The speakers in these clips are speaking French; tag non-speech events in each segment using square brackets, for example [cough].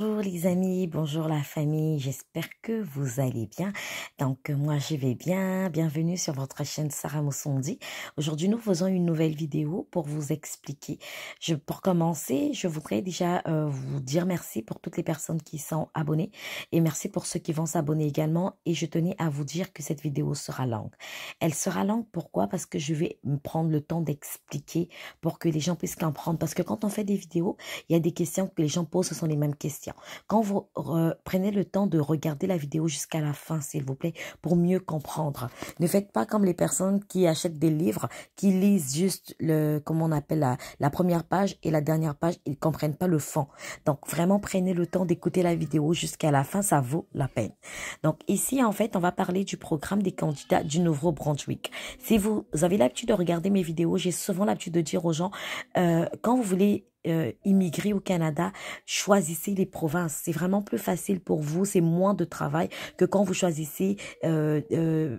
Bonjour les amis, bonjour la famille, j'espère que vous allez bien. Donc euh, moi je vais bien, bienvenue sur votre chaîne Sarah Moussondi. Aujourd'hui nous faisons une nouvelle vidéo pour vous expliquer. pour commencer, je voudrais déjà euh, vous dire merci pour toutes les personnes qui sont abonnées et merci pour ceux qui vont s'abonner également et je tenais à vous dire que cette vidéo sera longue. Elle sera longue pourquoi Parce que je vais me prendre le temps d'expliquer pour que les gens puissent comprendre parce que quand on fait des vidéos, il y a des questions que les gens posent, ce sont les mêmes questions. Quand vous prenez le temps de regarder la vidéo jusqu'à la fin, s'il vous plaît, pour mieux comprendre. Ne faites pas comme les personnes qui achètent des livres, qui lisent juste le, comment on appelle la, première page et la dernière page, ils comprennent pas le fond. Donc vraiment prenez le temps d'écouter la vidéo jusqu'à la fin, ça vaut la peine. Donc ici en fait, on va parler du programme des candidats du Nouveau-Brunswick. Si vous, avez l'habitude de regarder mes vidéos, j'ai souvent l'habitude de dire aux gens euh, quand vous voulez euh, immigrer au Canada, choisissez les provinces. C'est vraiment plus facile pour vous, c'est moins de travail que quand vous choisissez euh, euh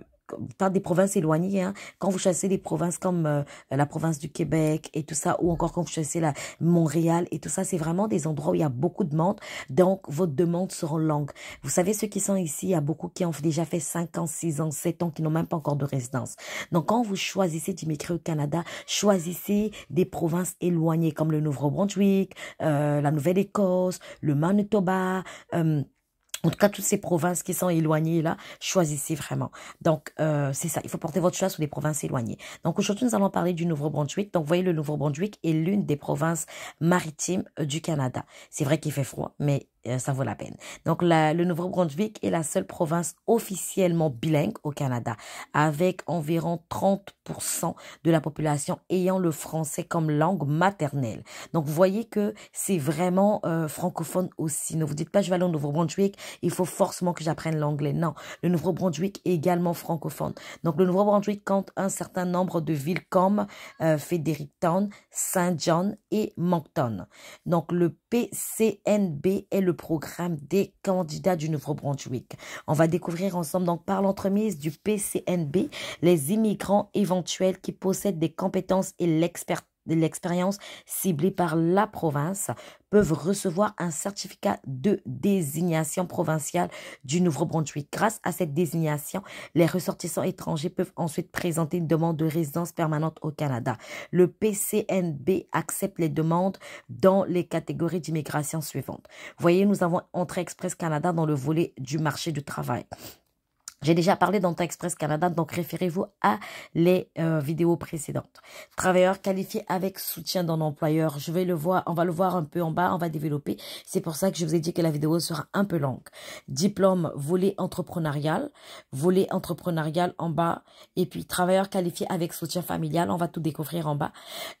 par des provinces éloignées, hein, quand vous chassez des provinces comme euh, la province du Québec et tout ça, ou encore quand vous chassez la Montréal et tout ça, c'est vraiment des endroits où il y a beaucoup de monde. donc votre demande sera longue. Vous savez, ceux qui sont ici, il y a beaucoup qui ont déjà fait 5 ans, 6 ans, 7 ans, qui n'ont même pas encore de résidence. Donc quand vous choisissez d'immigrer au Canada, choisissez des provinces éloignées comme le Nouveau-Brunswick, euh, la Nouvelle-Écosse, le Manitoba, euh, en tout cas, toutes ces provinces qui sont éloignées là, choisissez vraiment. Donc, euh, c'est ça. Il faut porter votre choix sur des provinces éloignées. Donc, aujourd'hui, nous allons parler du Nouveau-Brunswick. Donc, vous voyez, le Nouveau-Brunswick est l'une des provinces maritimes euh, du Canada. C'est vrai qu'il fait froid, mais ça vaut la peine. Donc la, le Nouveau-Brunswick est la seule province officiellement bilingue au Canada, avec environ 30% de la population ayant le français comme langue maternelle. Donc vous voyez que c'est vraiment euh, francophone aussi. Ne vous dites pas je vais aller au Nouveau-Brunswick, il faut forcément que j'apprenne l'anglais. Non, le Nouveau-Brunswick est également francophone. Donc le Nouveau-Brunswick compte un certain nombre de villes comme euh, Fredericton, Saint John et Moncton. Donc le PCNB est le programme des candidats du Nouveau-Brunswick. On va découvrir ensemble, donc par l'entremise du PCNB, les immigrants éventuels qui possèdent des compétences et l'expertise l'expérience ciblée par la province peuvent recevoir un certificat de désignation provinciale du Nouveau-Brunswick. Grâce à cette désignation, les ressortissants étrangers peuvent ensuite présenter une demande de résidence permanente au Canada. Le PCNB accepte les demandes dans les catégories d'immigration suivantes. Voyez, nous avons Entrée Express Canada dans le volet du marché du travail. J'ai déjà parlé dans Taxpress Express Canada, donc référez-vous à les euh, vidéos précédentes. Travailleur qualifié avec soutien d'un employeur. Je vais le voir, on va le voir un peu en bas, on va développer. C'est pour ça que je vous ai dit que la vidéo sera un peu longue. Diplôme, volet entrepreneurial, volet entrepreneurial en bas, et puis travailleur qualifié avec soutien familial, on va tout découvrir en bas.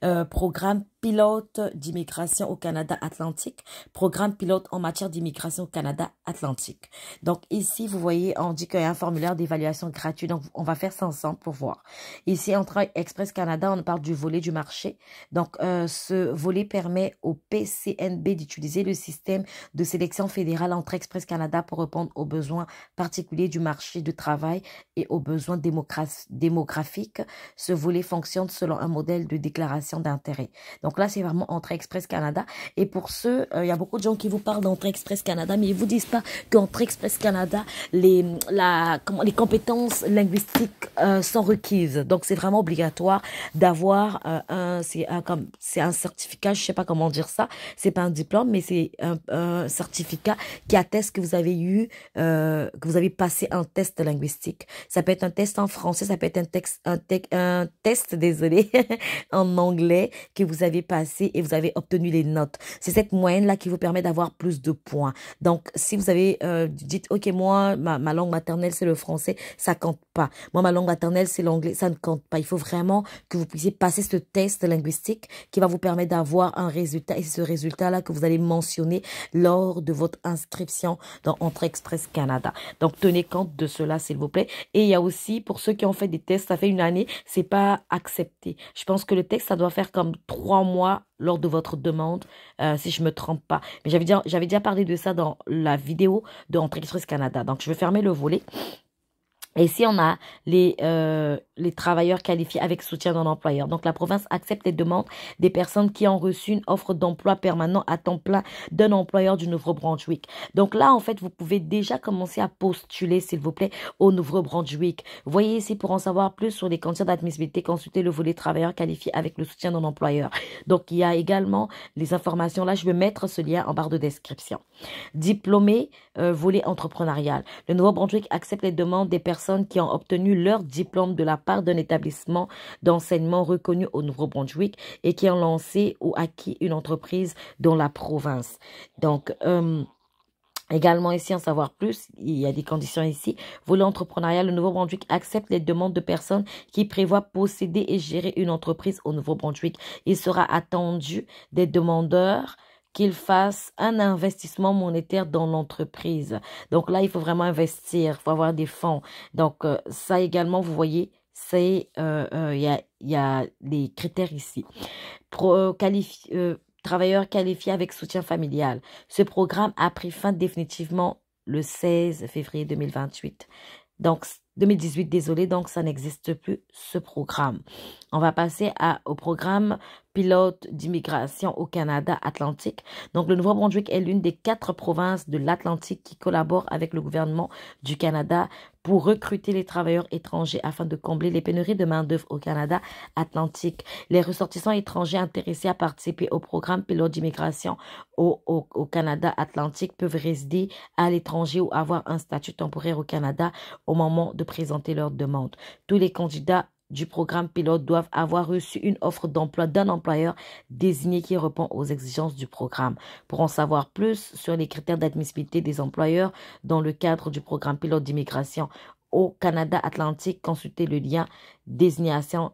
Euh, programme pilote d'immigration au Canada Atlantique, programme pilote en matière d'immigration au Canada Atlantique. Donc ici, vous voyez, on dit qu'il y a un formulaire d'évaluation gratuit, donc on va faire ça ensemble pour voir. Ici, entre Express Canada, on parle du volet du marché. Donc euh, ce volet permet au PCNB d'utiliser le système de sélection fédérale entre Express Canada pour répondre aux besoins particuliers du marché de travail et aux besoins démographiques. Ce volet fonctionne selon un modèle de déclaration d'intérêt. Donc donc là, c'est vraiment entre Express Canada. Et pour ceux, euh, il y a beaucoup de gens qui vous parlent d'Entrée Express Canada, mais ils vous disent pas qu'Entrée Express Canada, les, la, comment, les compétences linguistiques euh, sont requises. Donc c'est vraiment obligatoire d'avoir euh, un, c'est un, comme, c'est un certificat, je sais pas comment dire ça, c'est pas un diplôme, mais c'est un, certificat qui atteste que vous avez eu, que vous avez passé un test linguistique. Ça peut être un test en français, ça peut être un, texte, un, un test, désolé, [laughs] en anglais que vous avez passé et vous avez obtenu les notes. C'est cette moyenne-là qui vous permet d'avoir plus de points. Donc, si vous avez, euh, dites, OK, moi, ma, langue maternelle, c'est le français, ça compte pas. Moi, ma langue maternelle, c'est l'anglais, ça ne compte pas. Il faut vraiment que vous puissiez passer ce test linguistique qui va vous permettre d'avoir un résultat. Et c'est ce résultat-là que vous allez mentionner lors de votre inscription dans Entre Express Canada. Donc, tenez compte de cela, s'il vous plaît. Et il y a aussi, pour ceux qui ont fait des tests, ça fait une année, c'est pas accepté. Je pense que le texte, ça doit faire comme trois mois lors de votre demande, euh, si je me trompe pas. Mais j'avais déjà, déjà, parlé de ça dans la vidéo de Entreprise Canada. Donc, je vais fermer le volet et ici, on a les, euh, les travailleurs qualifiés avec soutien d'un employeur. Donc, la province accepte les demandes des personnes qui ont reçu une offre d'emploi permanent à temps plein d'un employeur du Nouveau-Brunswick. Donc là, en fait, vous pouvez déjà commencer à postuler, s'il vous plaît, au Nouveau-Brunswick. Voyez ici, pour en savoir plus sur les conditions d'admissibilité, consultez le volet travailleurs qualifiés avec le soutien d'un employeur. Donc, il y a également les informations. Là, je vais mettre ce lien en barre de description. Diplômé, euh, volet entrepreneurial. Le Nouveau-Brunswick accepte les demandes des personnes personnes qui ont obtenu leur diplôme de la part d'un établissement d'enseignement reconnu au Nouveau-Brunswick et qui ont lancé ou acquis une entreprise dans la province. Donc, euh, Également ici, en savoir plus, il y a des conditions ici. Vous l'entrepreneuriat, le Nouveau-Brunswick accepte les demandes de personnes qui prévoient posséder et gérer une entreprise au Nouveau-Brunswick. Il sera attendu des demandeurs qu'il fasse un investissement monétaire dans l'entreprise. Donc là, il faut vraiment investir, il faut avoir des fonds. Donc euh, ça également, vous voyez, c'est euh, euh, il y, a, critères ici. Pro, travailleurs qualifiés avec soutien familial. Ce programme a pris fin définitivement le 16 février 2028. Donc 2018, désolé, donc ça n'existe plus ce programme. On va passer au programme pilote d'immigration au Canada Atlantique. Donc, le Nouveau-Brunswick est l'une des quatre provinces de l'Atlantique qui collabore avec le gouvernement du Canada pour recruter les travailleurs étrangers afin de combler les pénuries de main-d'œuvre au Canada Atlantique. Les ressortissants étrangers intéressés à participer au programme pilote d'immigration au, Canada Atlantique peuvent résider à l'étranger ou avoir un statut temporaire au Canada au moment de présenter leur demande. Tous les candidats du programme pilote doivent avoir reçu une offre d'emploi d'un employeur désigné qui répond aux exigences du programme. Pour en savoir plus sur les critères d'admissibilité des employeurs dans le cadre du programme pilote d'immigration au Canada Atlantique, consultez le lien désignation,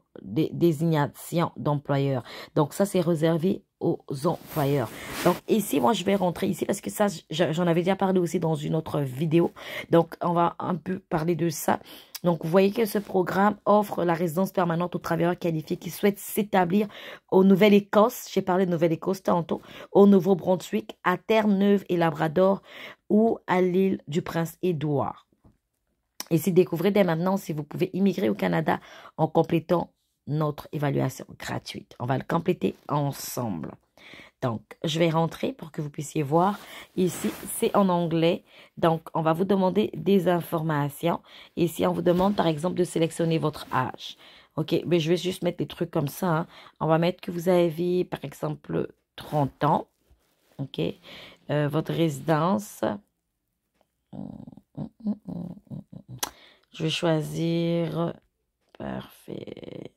d'employeur. Donc ça, c'est réservé aux employeurs. Donc ici, moi, je vais rentrer ici parce que ça, j'en avais déjà parlé aussi dans une autre vidéo. Donc, on va un peu parler de ça. Donc, vous voyez que ce programme offre la résidence permanente aux travailleurs qualifiés qui souhaitent s'établir au Nouvelle-Écosse, j'ai parlé de Nouvelle-Écosse tantôt, au Nouveau-Brunswick, à Terre-Neuve et Labrador ou à l'île du Prince-Édouard. Et si découvrez dès maintenant si vous pouvez immigrer au Canada en complétant notre évaluation gratuite. On va le compléter ensemble. Donc, je vais rentrer pour que vous puissiez voir. Ici, c'est en anglais. Donc, on va vous demander des informations. Ici, on vous demande, par exemple, de sélectionner votre âge. OK, mais je vais juste mettre des trucs comme ça. Hein. On va mettre que vous avez, par exemple, 30 ans. OK, euh, votre résidence. Je vais choisir, parfait,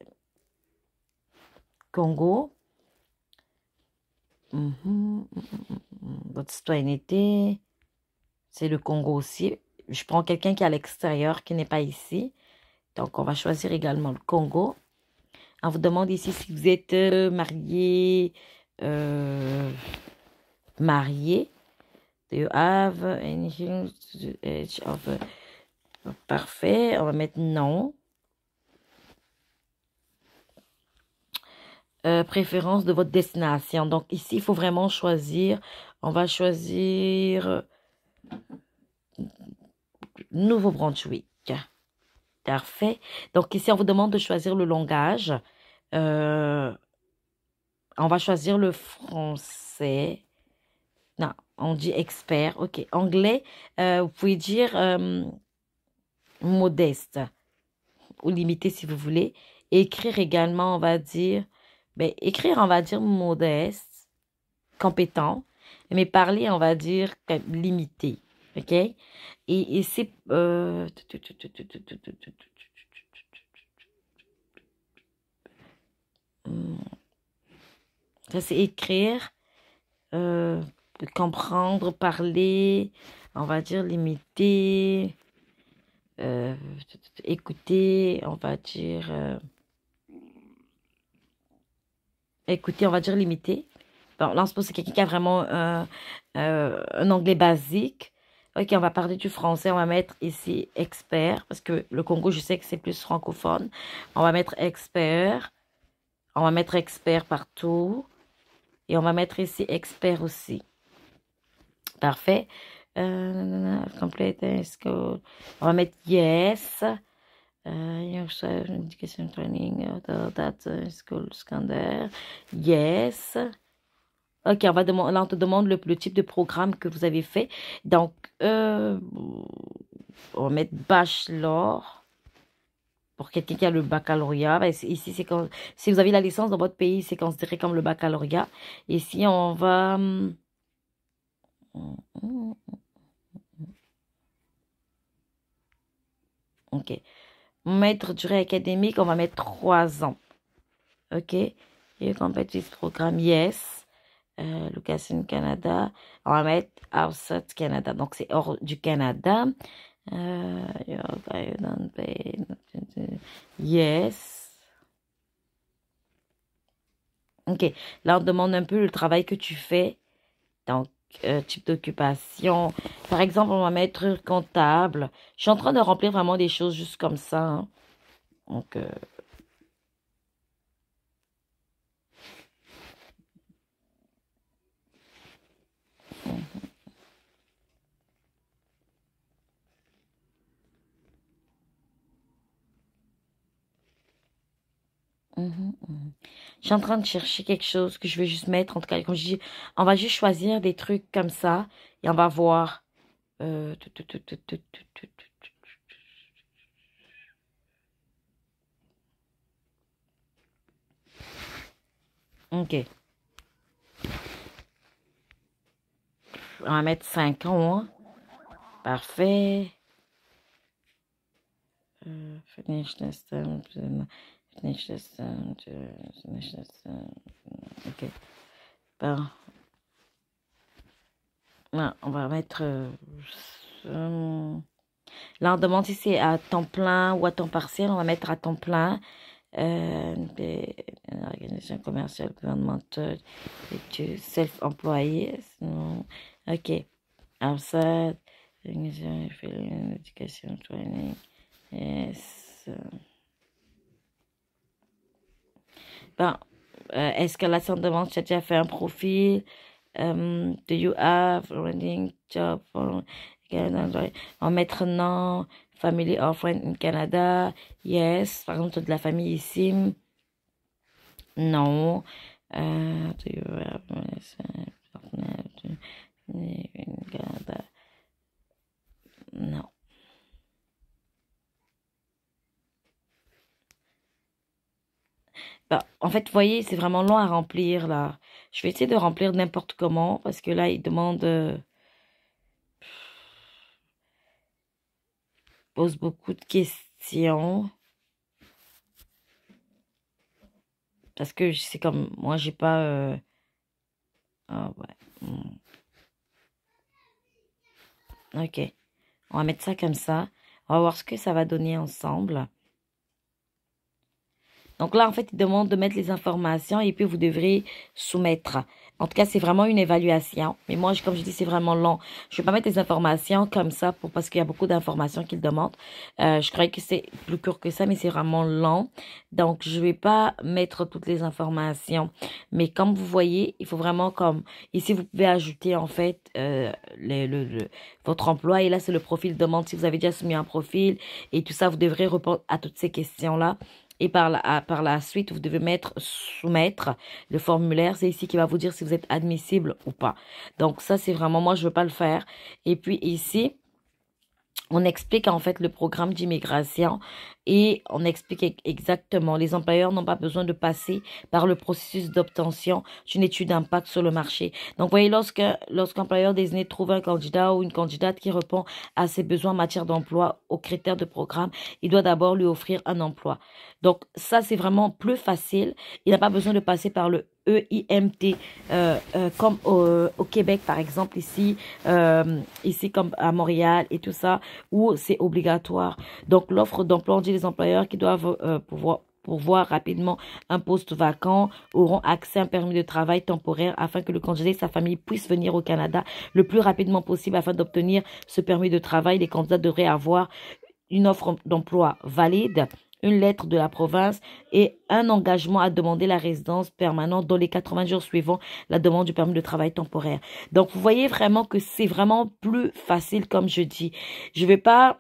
Congo. Mm-hmm, mm-hmm, mm-hmm, votre citoyenneté, c'est le Congo aussi. Je prends quelqu'un qui est à l'extérieur, qui n'est pas ici. Donc, on va choisir également le Congo. On vous demande ici si vous êtes euh, marié, euh, marié. Do you have anything to of... Parfait. On va mettre non. Euh, préférence de votre destination. Donc ici, il faut vraiment choisir. On va choisir euh, Nouveau Brunswick. Parfait. Donc ici, on vous demande de choisir le langage. Euh, on va choisir le français. Non, on dit expert. OK. Anglais, vous pouvez dire modeste ou limité si vous voulez. Écrire également, on va dire mais ben, écrire, on va dire modeste, compétent, mais parler, on va dire limité. OK? Et, et c'est... Euh, ça, c'est écrire, euh, comprendre, parler, on va dire limité, euh, écouter, on va dire écoutez, on va dire limité. Bon, là, on se c'est quelqu'un qui a vraiment euh, euh, un anglais basique. Ok, on va parler du français, on va mettre ici expert, parce que le Congo, je sais que c'est plus francophone. On va mettre expert. On va mettre expert partout. Et on va mettre ici expert aussi. Parfait. Euh, on va mettre yes. Euh, training euh, Yes. Ok, on va demander, on te demande le, type de programme que vous avez fait. Donc, euh, on va mettre bachelor pour quelqu'un qui a le baccalauréat. Ben, ici, c'est si vous avez la licence dans votre pays, c'est considéré comme le baccalauréat. Ici, on va... Hum, hum, hum, ok mettre durée académique, on va mettre trois ans. OK Et compétitif programme, yes. Euh, Location Canada, on va mettre Outside Canada. Donc, c'est hors du Canada. Euh, yes. OK. Là, on demande un peu le travail que tu fais. Donc, euh, type d'occupation. Par exemple, on va mettre comptable. Je suis en train de remplir vraiment des choses juste comme ça. Hein. Donc, euh, Je suis en train de chercher quelque chose que je vais juste mettre. En tout cas, on va juste choisir des trucs comme ça et on va voir. Ok. On va mettre 5 ans. Parfait. Euh, euh, euh, on va mettre. Euh, là, on demande si c'est à temps plein ou à temps partiel. On va mettre à temps plein. une organisation commerciale gouvernementale et self-employé. Ok. Alors ça, training. Yes. ben, euh, est-ce que la personne demande si tu as déjà fait un profil? Um, do you have a landing job Canada? En mettre nom, family or friend in Canada? Yes. Par exemple, tu de la famille ici? Non. Uh, do you have a partner in Canada? Non. Bah, en fait, vous voyez, c'est vraiment long à remplir, là. Je vais essayer de remplir n'importe comment, parce que là, il demande... Euh, pose beaucoup de questions. Parce que c'est comme... Moi, j'ai pas... Euh, ah, ouais. Hmm. Ok. On va mettre ça comme ça. On va voir ce que ça va donner ensemble. Donc là, en fait, il demande de mettre les informations et puis vous devrez soumettre. En tout cas, c'est vraiment une évaluation. Mais moi, comme je dis, c'est vraiment long. Je ne vais pas mettre les informations comme ça pour, parce qu'il y a beaucoup d'informations qu'il demande. Euh, je croyais que c'est plus court que ça, mais c'est vraiment long. Donc, je ne vais pas mettre toutes les informations. Mais comme vous voyez, il faut vraiment comme... Ici, vous pouvez ajouter en fait euh, le, le, votre emploi. Et là, c'est le profil demande. Si vous avez déjà soumis un profil et tout ça, vous devrez répondre à toutes ces questions-là et par la, par la suite, vous devez mettre, soumettre le formulaire. C'est ici qui va vous dire si vous êtes admissible ou pas. Donc ça, c'est vraiment, moi, je veux pas le faire. Et puis ici, on explique en fait le programme d'immigration et on explique exactement. Les employeurs n'ont pas besoin de passer par le processus d'obtention d'une étude d'impact sur le marché. Donc, voyez, lorsque employeur désigné trouve un candidat ou une candidate qui répond à ses besoins en matière d'emploi aux critères de programme, il doit d'abord lui offrir un emploi. Donc, ça, c'est vraiment plus facile. Il n'a pas besoin de passer par le EIMT, euh, euh, comme au, Québec par exemple, ici, euh, ici comme à Montréal et tout ça, où c'est obligatoire. Donc l'offre d'emploi, on dit les employeurs qui doivent euh, pouvoir rapidement un poste vacant auront accès à un permis de travail temporaire afin que le candidat et sa famille puissent venir au Canada le plus rapidement possible afin d'obtenir ce permis de travail. Les candidats devraient avoir une offre d'emploi valide une lettre de la province et un engagement à demander la résidence permanente dans les 80 jours suivants la demande du permis de travail temporaire. Donc vous voyez vraiment que c'est vraiment plus facile comme je dis. Je vais pas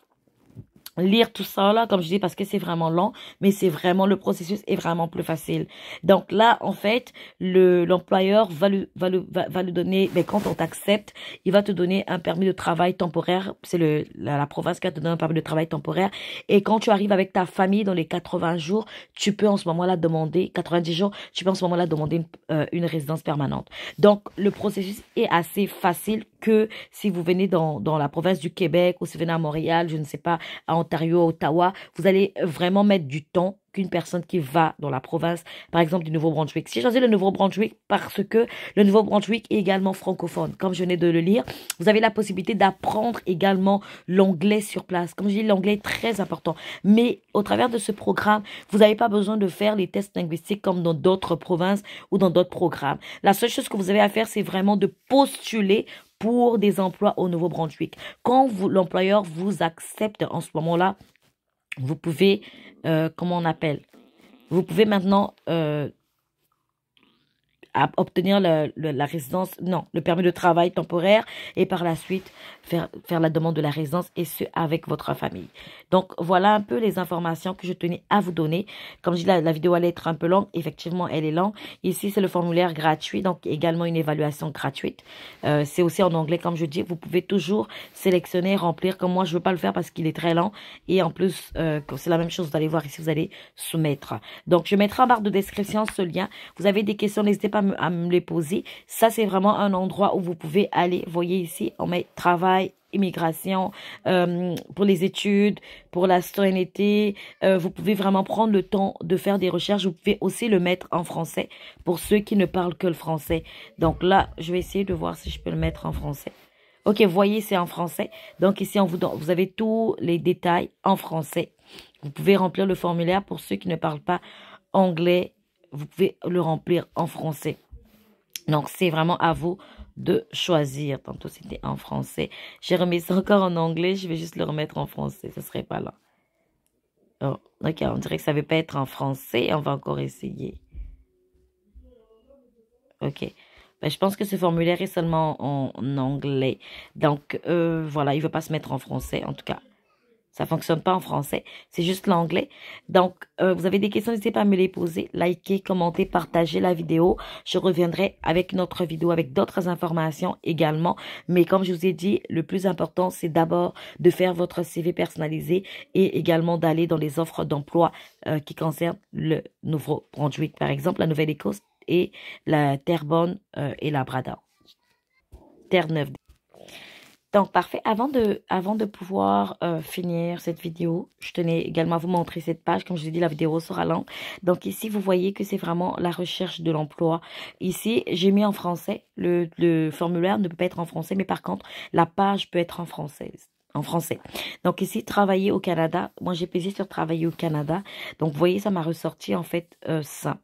lire tout ça là comme je dis parce que c'est vraiment long, mais c'est vraiment le processus est vraiment plus facile donc là en fait le l'employeur va le va va, donner mais ben, quand on t'accepte il va te donner un permis de travail temporaire c'est la, province qui va te donner un permis de travail temporaire et quand tu arrives avec ta famille dans les 80 jours tu peux en ce moment là demander 90 jours tu peux en ce moment là demander euh, une résidence permanente donc le processus est assez facile que si vous venez dans, la province du Québec ou si vous venez à Montréal, je ne sais pas, à Ontario, à Ottawa, vous allez vraiment mettre du temps qu'une personne qui va dans la province, par exemple du Nouveau-Brunswick. Si J'ai choisi le Nouveau-Brunswick parce que le Nouveau-Brunswick est également francophone. Comme je venais de le lire, vous avez la possibilité d'apprendre également l'anglais sur place. Comme je dis, l'anglais est très important. Mais au travers de ce programme, vous n'avez pas besoin de faire les tests linguistiques comme dans d'autres provinces ou dans d'autres programmes. La seule chose que vous avez à faire, c'est vraiment de postuler pour des emplois au Nouveau-Brunswick. Quand l'employeur vous accepte en ce moment-là, vous pouvez, euh, comment on appelle Vous pouvez maintenant euh, obtenir la, résidence, non, le permis de travail temporaire et par la suite faire, faire la demande de la résidence et ce, avec votre famille. Donc, voilà un peu les informations que je tenais à vous donner. Comme je dis, la, vidéo allait être un peu longue. Effectivement, elle est longue. Ici, c'est le formulaire gratuit, donc également une évaluation gratuite. Euh, c'est aussi en anglais, comme je dis. Vous pouvez toujours sélectionner, remplir. Comme moi, je ne veux pas le faire parce qu'il est très lent. Et en plus, euh, c'est la même chose. Vous allez voir ici, vous allez soumettre. Donc, je mettrai en barre de description ce lien. Vous avez des questions, n'hésitez pas à me, les poser. Ça, c'est vraiment un endroit où vous pouvez aller. Voyez ici, on met travail, immigration, euh, pour les études, pour la citoyenneté. Euh, vous pouvez vraiment prendre le temps de faire des recherches. Vous pouvez aussi le mettre en français pour ceux qui ne parlent que le français. Donc là, je vais essayer de voir si je peux le mettre en français. Ok, voyez, c'est en français. Donc ici, on vous, vous avez tous les détails en français. Vous pouvez remplir le formulaire pour ceux qui ne parlent pas anglais vous pouvez le remplir en français. Donc, c'est vraiment à vous de choisir. Tantôt, c'était en français. J'ai remis ça encore en anglais. Je vais juste le remettre en français. Ce serait pas là. Oh, ok, on dirait que ça ne veut pas être en français. On va encore essayer. Ok. Ben, je pense que ce formulaire est seulement en anglais. Donc, euh, voilà, il ne veut pas se mettre en français, en tout cas. Ça fonctionne pas en français, c'est juste l'anglais. Donc, euh, vous avez des questions, n'hésitez pas à me les poser. Likez, commenter, partager la vidéo. Je reviendrai avec une autre vidéo, avec d'autres informations également. Mais comme je vous ai dit, le plus important, c'est d'abord de faire votre CV personnalisé et également d'aller dans les offres d'emploi euh, qui concernent le Nouveau-Brunswick, par exemple, la Nouvelle-Écosse et la Terrebonne euh, et la Brada. Terre-Neuve. Donc, parfait. Avant de, avant de pouvoir euh, finir cette vidéo, je tenais également à vous montrer cette page. Comme je vous dit, la vidéo sera longue. Donc, ici, vous voyez que c'est vraiment la recherche de l'emploi. Ici, j'ai mis en français. Le, formulaire ne peut pas être en français, mais par contre, la page peut être en français en français. Donc ici, travailler au Canada. Moi, j'ai pesé sur travailler au Canada. Donc, vous voyez, ça m'a ressorti en fait euh, ça.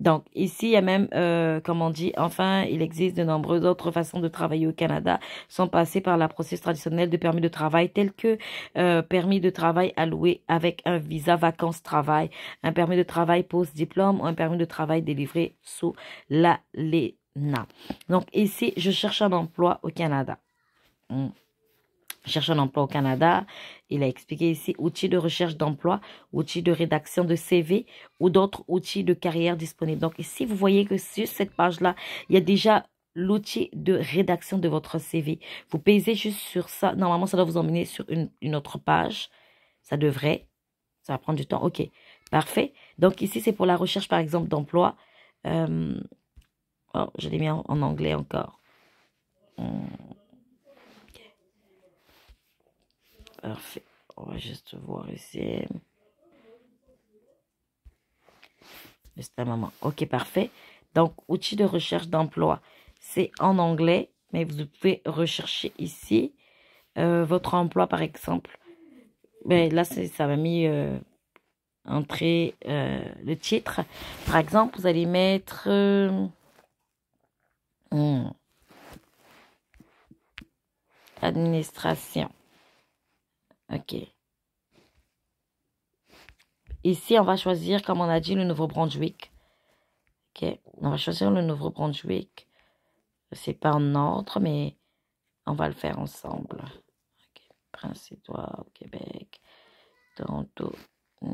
Donc ici, il y a même, euh, comme on dit, enfin, il existe de nombreuses autres façons de travailler au Canada sans passer par la process traditionnelle de permis de travail tel que euh, permis de travail alloué avec un visa vacances-travail, un permis de travail post-diplôme ou un permis de travail délivré sous la Donc ici, je cherche un emploi au Canada. Hmm cherche un emploi au Canada. Il a expliqué ici outils de recherche d'emploi, outils de rédaction de CV ou d'autres outils de carrière disponibles. Donc ici, vous voyez que sur cette page-là, il y a déjà l'outil de rédaction de votre CV. Vous payez juste sur ça. Normalement, ça doit vous emmener sur une, autre page. Ça devrait. Ça va prendre du temps. OK. Parfait. Donc ici, c'est pour la recherche, par exemple, d'emploi. Euh, oh, je l'ai mis en, anglais encore. Hmm. Parfait. On va juste voir ici. Juste un moment. OK, parfait. Donc, outil de recherche d'emploi. C'est en anglais, mais vous pouvez rechercher ici euh, votre emploi, par exemple. Mais ben, là, ça m'a mis euh, entrer euh, le titre. Par exemple, vous allez mettre... Hmm. administration. Ok. Ici, on va choisir, comme on a dit, le Nouveau-Brunswick. Ok. On va choisir le Nouveau-Brunswick. C'est pas un ordre, mais on va le faire ensemble. Ok. Prince-Édouard, Québec, Toronto, euh,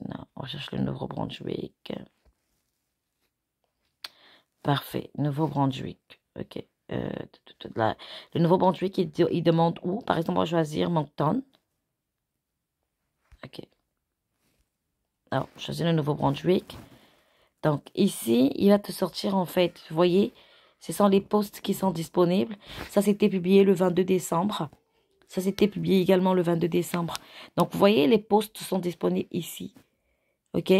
non, on cherche le Nouveau-Brunswick. Parfait, Nouveau-Brunswick, ok. Euh, le Nouveau-Brunswick, il, demande où Par exemple, on va choisir Moncton. OK. Alors, choisir le Nouveau-Brunswick. Donc, ici, il va te sortir, en fait, vous voyez, ce sont les postes qui sont disponibles. Ça, c'était publié le 22 décembre. Ça, c'était publié également le 22 décembre. Donc, vous voyez, les postes sont disponibles ici. OK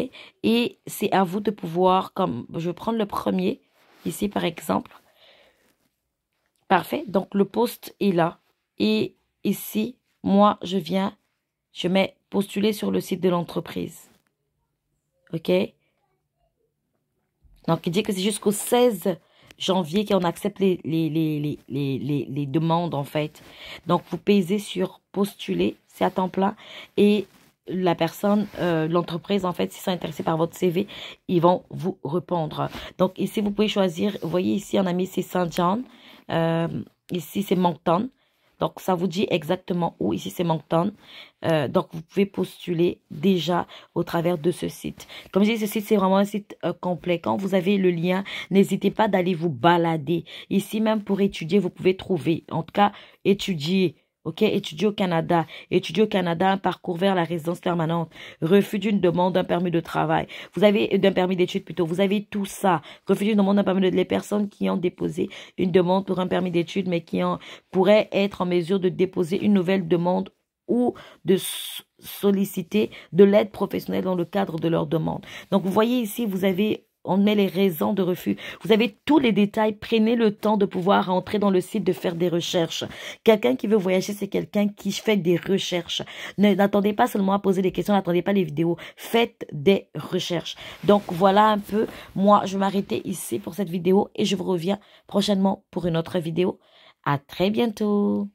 Et c'est à vous de pouvoir, comme je vais prendre le premier, ici, par exemple. Parfait. Donc, le poste est là. Et ici, moi, je viens, je mets postuler sur le site de l'entreprise. OK? Donc, il dit que c'est jusqu'au 16 janvier qu'on accepte les, les, les, les, demandes, en fait. Donc, vous payez sur postuler, c'est à temps plein. Et la personne, euh, l'entreprise, en fait, s'ils sont intéressés par votre CV, ils vont vous répondre. Donc, ici, vous pouvez choisir, vous voyez ici, on a mis c'est Saint-Jean. Euh, ici, c'est Moncton. Donc, ça vous dit exactement où. Ici, c'est Moncton. Euh, donc, vous pouvez postuler déjà au travers de ce site. Comme je dis, ce site, c'est vraiment un site euh, complet. Quand vous avez le lien, n'hésitez pas d'aller vous balader. Ici, même pour étudier, vous pouvez trouver. En tout cas, étudier OK, étudier au Canada, étudier au Canada un parcours vers la résidence permanente, refus d'une demande d'un permis de travail. Vous avez d'un permis d'études plutôt, vous avez tout ça. Refus d'une demande d'un permis de les personnes qui ont déposé une demande pour un permis d'études mais qui en, pourraient être en mesure de déposer une nouvelle demande ou de solliciter de l'aide professionnelle dans le cadre de leur demande. Donc vous voyez ici, vous avez on met les raisons de refus. Vous avez tous les détails. Prenez le temps de pouvoir entrer dans le site, de faire des recherches. Quelqu'un qui veut voyager, c'est quelqu'un qui fait des recherches. N'attendez pas seulement à poser des questions, n'attendez pas les vidéos. Faites des recherches. Donc voilà un peu. Moi, je vais m'arrêter ici pour cette vidéo et je vous reviens prochainement pour une autre vidéo. À très bientôt.